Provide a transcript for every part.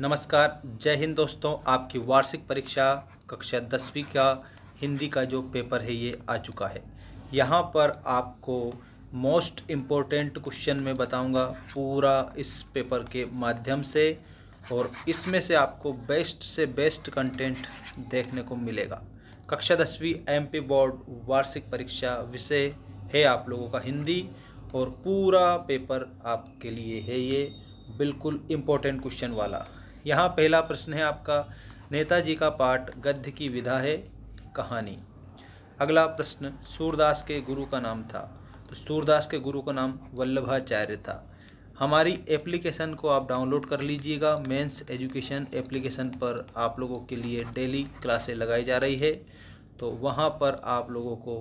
नमस्कार जय हिंद दोस्तों आपकी वार्षिक परीक्षा कक्षा दसवीं का हिंदी का जो पेपर है ये आ चुका है यहाँ पर आपको मोस्ट इम्पोर्टेंट क्वेश्चन मैं बताऊँगा पूरा इस पेपर के माध्यम से और इसमें से आपको बेस्ट से बेस्ट कंटेंट देखने को मिलेगा कक्षा दसवीं एमपी बोर्ड वार्षिक परीक्षा विषय है आप लोगों का हिंदी और पूरा पेपर आपके लिए है ये बिल्कुल इम्पोर्टेंट क्वेश्चन वाला यहाँ पहला प्रश्न है आपका नेताजी का पाठ गद्य की विधा है कहानी अगला प्रश्न सूरदास के गुरु का नाम था तो सूरदास के गुरु का नाम वल्लभाचार्य था हमारी एप्लीकेशन को आप डाउनलोड कर लीजिएगा मेंस एजुकेशन एप्लीकेशन पर आप लोगों के लिए डेली क्लासें लगाई जा रही है तो वहाँ पर आप लोगों को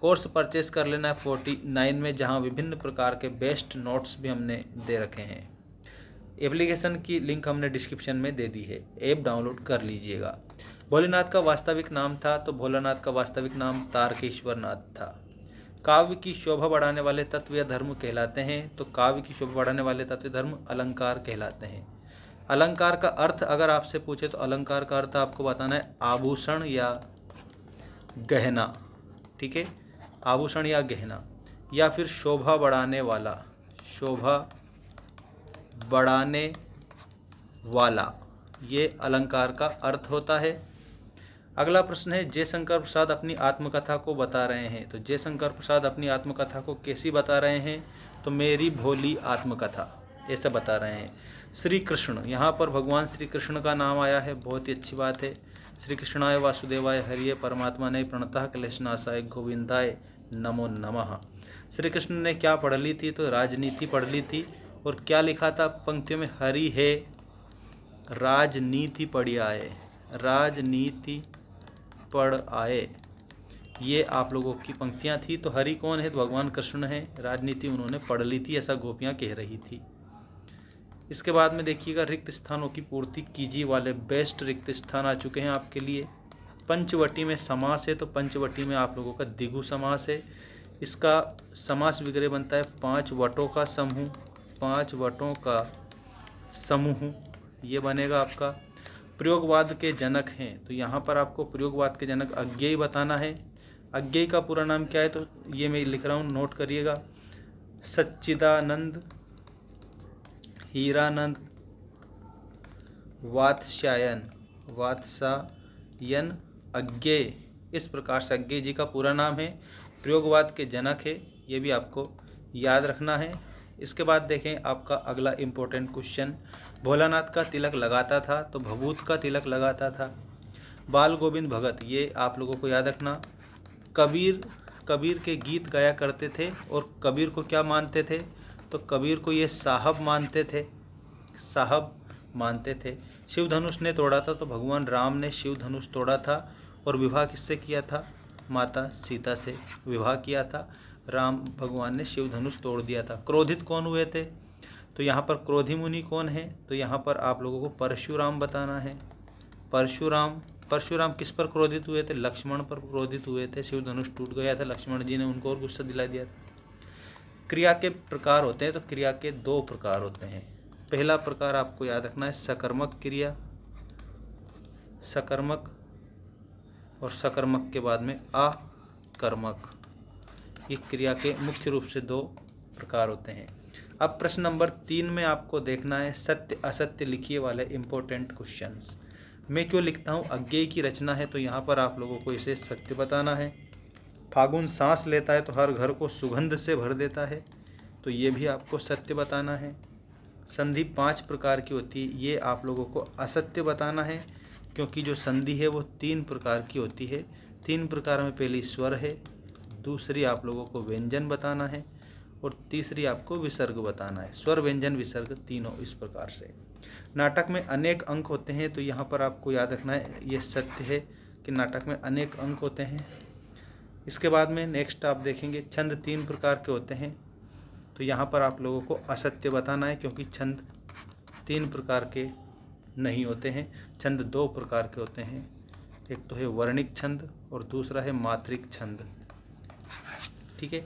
कोर्स परचेस कर लेना है फोर्टी नाइन में जहाँ विभिन्न प्रकार के बेस्ट नोट्स भी हमने दे रखे हैं एप्लीकेशन की लिंक हमने डिस्क्रिप्शन में दे दी है ऐप डाउनलोड कर लीजिएगा भोलेनाथ का वास्तविक नाम था तो भोलानाथ का वास्तविक नाम तारकेश्वर नाथ था काव्य की शोभा बढ़ाने वाले तत्व या धर्म कहलाते हैं तो काव्य की शोभा बढ़ाने वाले तत्व धर्म अलंकार कहलाते हैं अलंकार का अर्थ अगर आपसे पूछे तो अलंकार का अर्थ आपको बताना है आभूषण या गहना ठीक है आभूषण या गहना या फिर शोभा बढ़ाने वाला शोभा बढ़ाने वाला ये अलंकार का अर्थ होता है अगला प्रश्न है जयशंकर प्रसाद अपनी आत्मकथा को बता रहे हैं तो जयशंकर प्रसाद अपनी आत्मकथा को कैसी बता रहे हैं तो मेरी भोली आत्मकथा ऐसा बता रहे हैं श्री कृष्ण यहाँ पर भगवान श्री कृष्ण का नाम आया है बहुत ही अच्छी बात है श्री कृष्णाय वासुदेवाय हरिय परमात्मा ने प्रणतः क्लेशनाशाय गोविंदाय नमो नमः श्री कृष्ण ने क्या पढ़ ली थी तो राजनीति पढ़ ली थी और क्या लिखा था पंक्तियों में हरी है राजनीति पढ़ आए राजनीति पढ़ आए ये आप लोगों की पंक्तियाँ थी तो हरि कौन है तो भगवान कृष्ण है राजनीति उन्होंने पढ़ ली थी ऐसा गोपियाँ कह रही थी इसके बाद में देखिएगा रिक्त स्थानों की पूर्ति कीजिए वाले बेस्ट रिक्त स्थान आ चुके हैं आपके लिए पंचवटी में समास है तो पंचवटी में आप लोगों का दिघु समास है इसका समास विग्रह बनता है पांच वटों का समूह पांच वटों का समूह ये बनेगा आपका प्रयोगवाद के जनक हैं तो यहाँ पर आपको प्रयोगवाद के जनक अज्ञेय बताना है अज्ञेय का पूरा नाम क्या है तो ये मैं लिख रहा हूँ नोट करिएगा सच्चिदानंद हीरानंद वात्स्यायन वात्सायन अज्ञेय इस प्रकार से अज्ञेय जी का पूरा नाम है प्रयोगवाद के जनक है ये भी आपको याद रखना है इसके बाद देखें आपका अगला इम्पोर्टेंट क्वेश्चन भोलानाथ का तिलक लगाता था तो भभूत का तिलक लगाता था बाल गोविंद भगत ये आप लोगों को याद रखना कबीर कबीर के गीत गाया करते थे और कबीर को क्या मानते थे तो कबीर को ये साहब मानते थे साहब मानते थे शिव धनुष ने तोड़ा था तो भगवान राम ने शिव धनुष तोड़ा था और विवाह किससे किया था माता सीता से विवाह किया था राम भगवान ने शिव धनुष तोड़ दिया था क्रोधित कौन हुए थे तो यहाँ पर क्रोधी मुनि कौन है तो यहाँ पर आप लोगों को परशुराम बताना है परशुराम परशुराम किस पर क्रोधित हुए थे लक्ष्मण पर क्रोधित हुए थे शिव धनुष टूट गया था लक्ष्मण जी ने उनको और गुस्सा दिला दिया था क्रिया के प्रकार होते हैं तो क्रिया के दो प्रकार होते हैं पहला प्रकार आपको याद रखना है सकर्मक क्रिया सकर्मक और सकर्मक के बाद में आकर्मक ये क्रिया के मुख्य रूप से दो प्रकार होते हैं अब प्रश्न नंबर तीन में आपको देखना है सत्य असत्य लिखिए वाले इम्पोर्टेंट क्वेश्चंस मैं क्यों लिखता हूँ अज्ञे की रचना है तो यहाँ पर आप लोगों को इसे सत्य बताना है फागुन सांस लेता है तो हर घर को सुगंध से भर देता है तो ये भी आपको सत्य बताना है संधि पांच प्रकार की होती है ये आप लोगों को असत्य बताना है क्योंकि जो संधि है वो तीन प्रकार की होती है तीन प्रकार में पहली स्वर है दूसरी आप लोगों को व्यंजन बताना है और तीसरी आपको विसर्ग बताना है स्वर व्यंजन विसर्ग तीनों इस प्रकार से नाटक में अनेक अंक होते हैं तो यहाँ पर आपको याद रखना है ये सत्य है कि नाटक में अनेक अंक होते हैं इसके बाद में नेक्स्ट आप देखेंगे छंद तीन प्रकार के होते हैं तो यहाँ पर आप लोगों को असत्य बताना है क्योंकि छंद तीन प्रकार के नहीं होते हैं छंद दो प्रकार के होते हैं एक तो है वर्णिक छंद और दूसरा है मात्रिक छंद ठीक है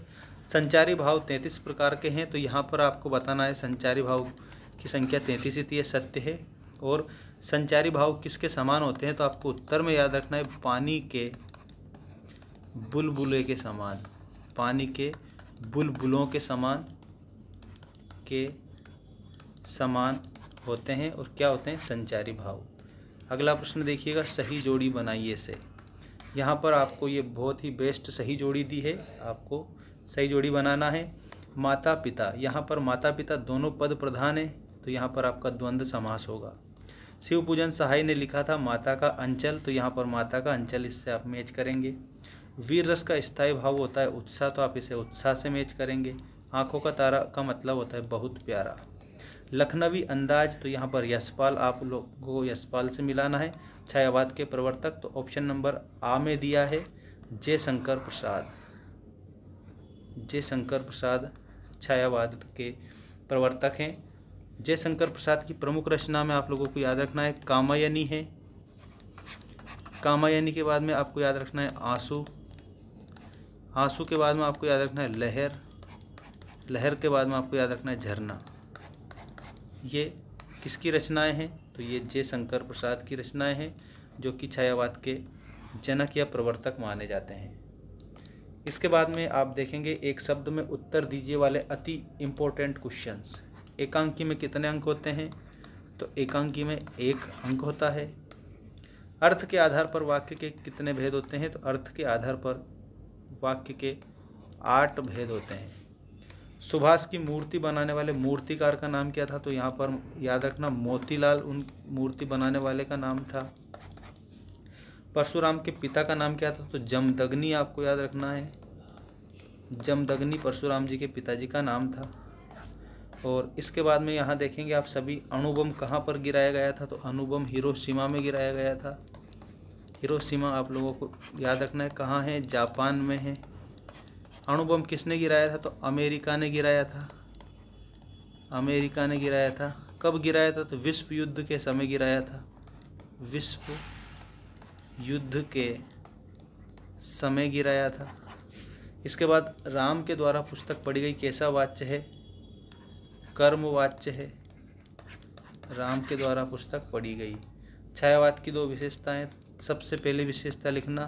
संचारी भाव तैंतीस प्रकार के हैं तो यहाँ पर आपको बताना है संचारी भाव की संख्या तैंतीस ही है सत्य है और संचारी भाव किसके समान होते हैं तो आपको उत्तर में याद रखना है पानी के बुलबुले के समान पानी के बुलबुलों के समान के समान होते हैं और क्या होते हैं संचारी भाव अगला प्रश्न देखिएगा सही जोड़ी बनाइए से यहाँ पर आपको ये बहुत ही बेस्ट सही जोड़ी दी है आपको सही जोड़ी बनाना है माता पिता यहाँ पर माता पिता दोनों पद प्रधान है तो यहाँ पर आपका द्वंद्व समास होगा शिव पूजन सहाय ने लिखा था माता का अंचल तो यहाँ पर माता का अंचल इससे आप मैच करेंगे वीर रस का स्थायी भाव होता है उत्साह तो आप इसे उत्साह से मैच करेंगे आँखों का तारा का मतलब होता है बहुत प्यारा लखनवी अंदाज तो यहाँ पर यशपाल आप लोगों को यशपाल से मिलाना है छायावाद के प्रवर्तक तो ऑप्शन नंबर आ में दिया है जय शंकर प्रसाद जय शंकर प्रसाद छायावाद के प्रवर्तक हैं जयशंकर प्रसाद की प्रमुख रचना में आप लोगों को याद रखना है कामायनी है कामायनी के बाद में आपको याद रखना है आंसू आंसू के बाद में आपको याद रखना है लहर लहर के बाद में आपको याद रखना है झरना ये किसकी रचनाएं हैं तो ये जय शंकर प्रसाद की रचनाएं हैं जो कि छायावाद के जनक या प्रवर्तक माने जाते हैं इसके बाद में आप देखेंगे एक शब्द में उत्तर दीजिए वाले अति इम्पोर्टेंट क्वेश्चंस एकांकी में कितने अंक होते हैं तो एकांकी में एक अंक होता है अर्थ के आधार पर वाक्य के कितने भेद होते हैं तो अर्थ के आधार पर वाक्य के आठ भेद होते हैं सुभाष की मूर्ति बनाने वाले मूर्तिकार का नाम क्या था तो यहाँ पर याद रखना मोतीलाल उन मूर्ति बनाने वाले का नाम था परशुराम के पिता का नाम क्या था तो जमदग्नि आपको याद रखना है जमदग्नि परशुराम जी के पिताजी का नाम था और इसके बाद में यहाँ देखेंगे आप सभी अनुबम कहाँ पर गिराया गया था तो अनुबम हीरो में गिराया गया था हीरो आप लोगों को याद रखना है कहाँ है जापान में है अणुबम किसने गिराया था तो अमेरिका ने गिराया था अमेरिका ने गिराया था कब गिराया था तो विश्व युद्ध के समय गिराया था विश्व युद्ध के समय गिराया था इसके बाद राम के द्वारा पुस्तक पढ़ी गई कैसा वाच्य है कर्म वाच्य है राम के द्वारा पुस्तक पढ़ी गई छायावाद की दो विशेषताएं सबसे पहले विशेषता लिखना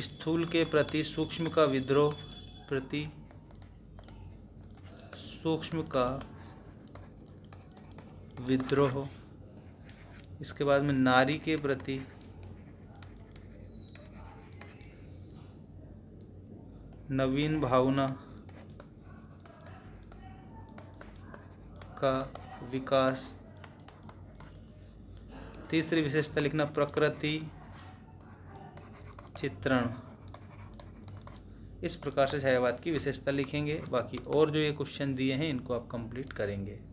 स्थूल के प्रति सूक्ष्म का विद्रोह प्रति सूक्ष्म का विद्रोह इसके बाद में नारी के प्रति नवीन भावना का विकास तीसरी विशेषता लिखना प्रकृति चित्रण इस प्रकार से छायावाद की विशेषता लिखेंगे बाकी और जो ये क्वेश्चन दिए हैं इनको आप कंप्लीट करेंगे